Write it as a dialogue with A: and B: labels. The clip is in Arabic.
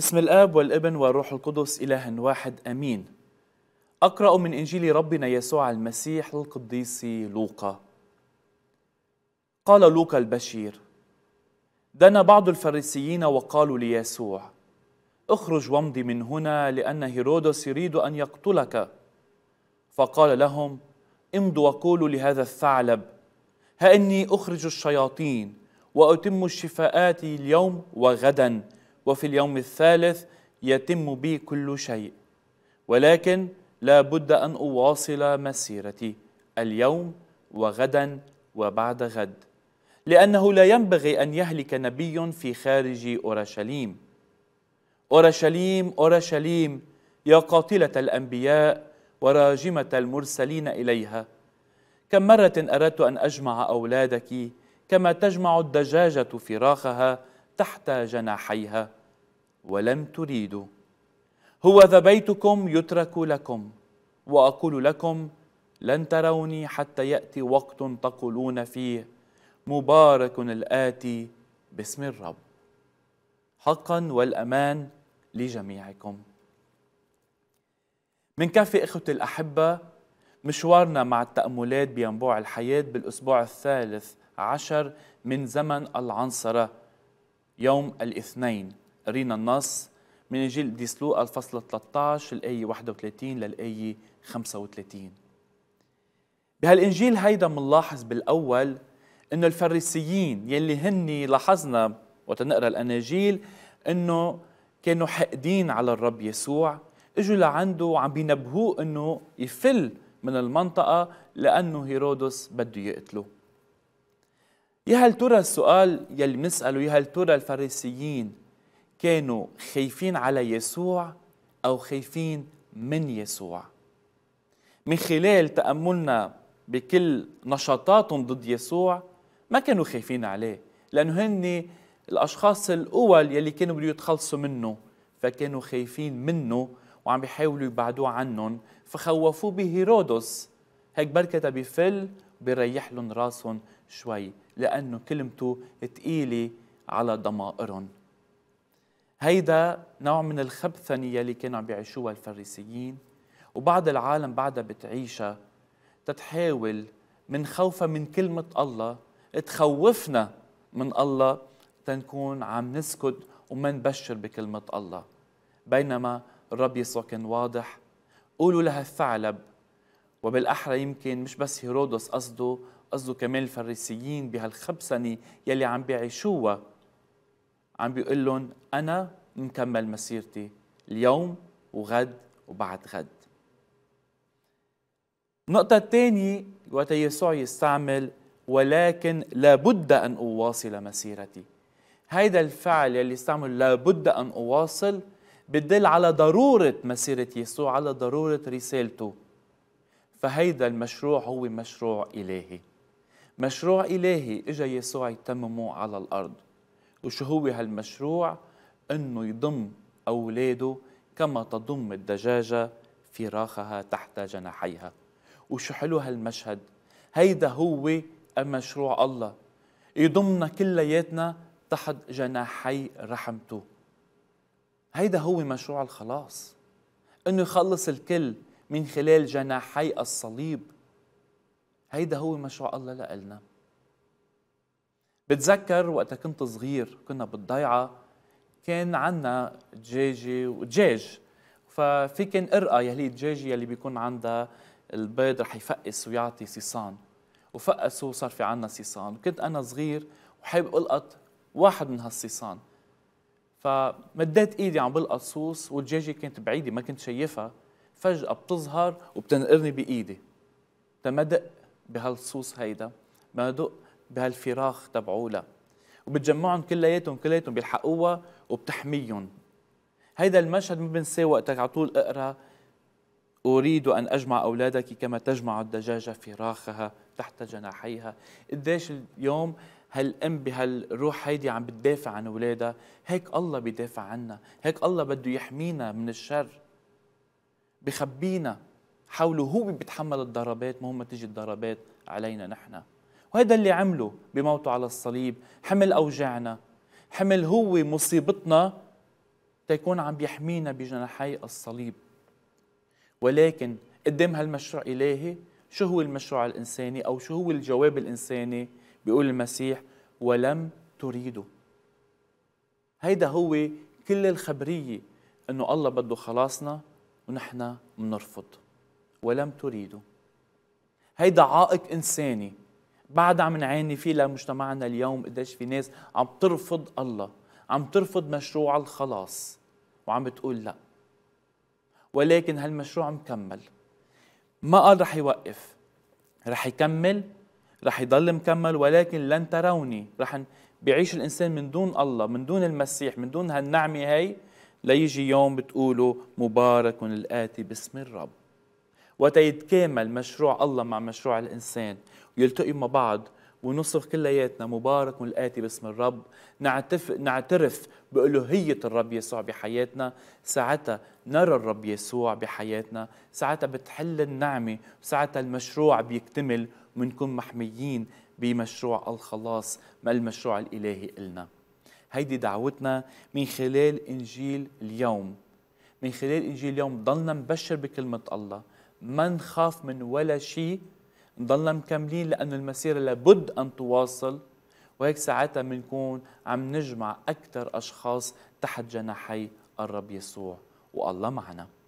A: بسم الآب والابن والروح القدس إله واحد أمين أقرأ من إنجيل ربنا يسوع المسيح للقديس لوقا قال لوقا البشير دنا بعض الفريسيين وقالوا ليسوع اخرج وامضي من هنا لأن هيرودس يريد أن يقتلك فقال لهم امضوا وقولوا لهذا الثعلب ها إني أخرج الشياطين وأتم الشفاءات اليوم وغدا وفي اليوم الثالث يتم بي كل شيء ولكن لا بد أن أواصل مسيرتي اليوم وغدا وبعد غد لأنه لا ينبغي أن يهلك نبي في خارج أورشليم أورشليم أورشليم يا قاتلة الأنبياء وراجمة المرسلين إليها كم مرة أردت أن أجمع أولادك كما تجمع الدجاجة فراخها تحت جناحيها ولم تريدوا هو ذا بيتكم يترك لكم واقول لكم لن تروني حتى ياتي وقت تقولون فيه مبارك الاتي باسم الرب حقا والامان لجميعكم من كافي اخوتي الاحبه مشوارنا مع التاملات بينبوع الحياه بالاسبوع الثالث عشر من زمن العنصره يوم الاثنين رينا النص من إنجيل ديسلوقا الفصل 13 الآية 31 للآية 35 بهالإنجيل هيدا منلاحظ بالأول إنه الفريسيين يلي هن لاحظنا وقت نقرا الأناجيل إنه كانوا حقدين على الرب يسوع اجوا لعنده وعم بينبهوه انه يفل من المنطقه لانه هيرودس بده يقتله يا هل ترى السؤال يلي بنسأله يا هل ترى الفريسيين كانوا خايفين على يسوع أو خايفين من يسوع من خلال تأملنا بكل نشاطاتهم ضد يسوع ما كانوا خايفين عليه لأنه هن الأشخاص الأول يلي كانوا بده يتخلصوا منه فكانوا خايفين منه وعم بيحاولوا يبعدوه عنهم فخوفوه بهيرودس هيك بركة بفل بيريح لهم راسهم شوي لأنه كلمته تقيلة على ضمائرهم هيدا نوع من الخبثنية اللي كانوا عم بيعيشوها الفريسيين وبعض العالم بعدها بتعيشها تتحاول من خوفة من كلمة الله تخوفنا من الله تنكون عم نسكت وما نبشر بكلمة الله بينما الرب يسوع كان واضح قولوا لها الثعلب وبالاحرى يمكن مش بس هيرودس قصده قصده كمان الفريسيين بهالخبسنه يلي عم بيعيشوها عم بيقول لهم انا مكمل مسيرتي اليوم وغد وبعد غد النقطة الثانية وقت يسوع يستعمل ولكن لابد أن أواصل مسيرتي هيدا الفعل يلي استعمل لابد أن أواصل بدل على ضرورة مسيرة يسوع على ضرورة رسالته فهيدا المشروع هو مشروع إلهي مشروع إلهي إجا يسوع يتممه على الأرض وشو هو هالمشروع؟ أنه يضم أولاده كما تضم الدجاجة فراخها تحت جناحيها وشو حلو هالمشهد هيدا هو المشروع الله يضمنا كلياتنا تحت جناحي رحمته هيدا هو مشروع الخلاص انه يخلص الكل من خلال جناحي الصليب هيدا هو مشروع الله لإلنا بتذكر وقتها كنت صغير كنا بالضيعة كان عنا دجاجة ودجاج ففي كان قرقة يلي الدجاجة يلي بيكون عندها البيض رح يفقس ويعطي صيصان وفقسوا وصار في عنا صيصان كنت أنا صغير وحابب ألقط واحد من هالصيصان فمديت إيدي عم بلقط صوص والدجاجة كانت بعيدة ما كنت شايفها فجأة بتظهر وبتنقرني بإيدي تما دق بهالصوص هيدا ما دق بهالفراخ تبعولا وبتجمعهم كلياتهم كلياتهم بيلحقوها وبتحميهم هيدا المشهد ما بنساه وقتك على طول اقرا أريد أن أجمع أولادك كما تجمع الدجاجة فراخها تحت جناحيها قديش اليوم هالأم بهالروح هيدي عم بتدافع عن أولادها هيك الله بيدافع عنا هيك الله بده يحمينا من الشر بخبينا حوله هو بيتحمل الضربات مهما تيجي الضربات علينا نحن وهذا اللي عمله بموته على الصليب حمل أوجاعنا حمل هو مصيبتنا تيكون عم بيحمينا بجناحي الصليب ولكن قدام هالمشروع إلهي شو هو المشروع الإنساني أو شو هو الجواب الإنساني بيقول المسيح ولم تريدوا هيدا هو كل الخبرية أنه الله بده خلاصنا ونحن منرفض ولم تريدوا هيدا عائق إنساني بعد عم نعاني فيه لمجتمعنا اليوم قديش في ناس عم ترفض الله عم ترفض مشروع الخلاص وعم بتقول لا ولكن هالمشروع مكمل ما قال رح يوقف رح يكمل رح يضل مكمل ولكن لن تروني رح بعيش الإنسان من دون الله من دون المسيح من دون هالنعمة هي ليجي يوم بتقولوا مبارك الآتي باسم الرب وتيتكامل مشروع الله مع مشروع الإنسان ويلتقي مع بعض ونصف كلياتنا مبارك الآتي باسم الرب نعتف نعترف بألوهية الرب يسوع بحياتنا ساعتها نرى الرب يسوع بحياتنا ساعتها بتحل النعمة ساعتها المشروع بيكتمل ومنكون محميين بمشروع الخلاص ما المشروع الإلهي إلنا هيدي دعوتنا من خلال إنجيل اليوم من خلال إنجيل اليوم ضلنا نبشر بكلمة الله ما نخاف من ولا شيء نضلنا مكملين لأنه المسيرة لابد أن تواصل وهيك ساعتها بنكون عم نجمع أكثر أشخاص تحت جناحي الرب يسوع والله معنا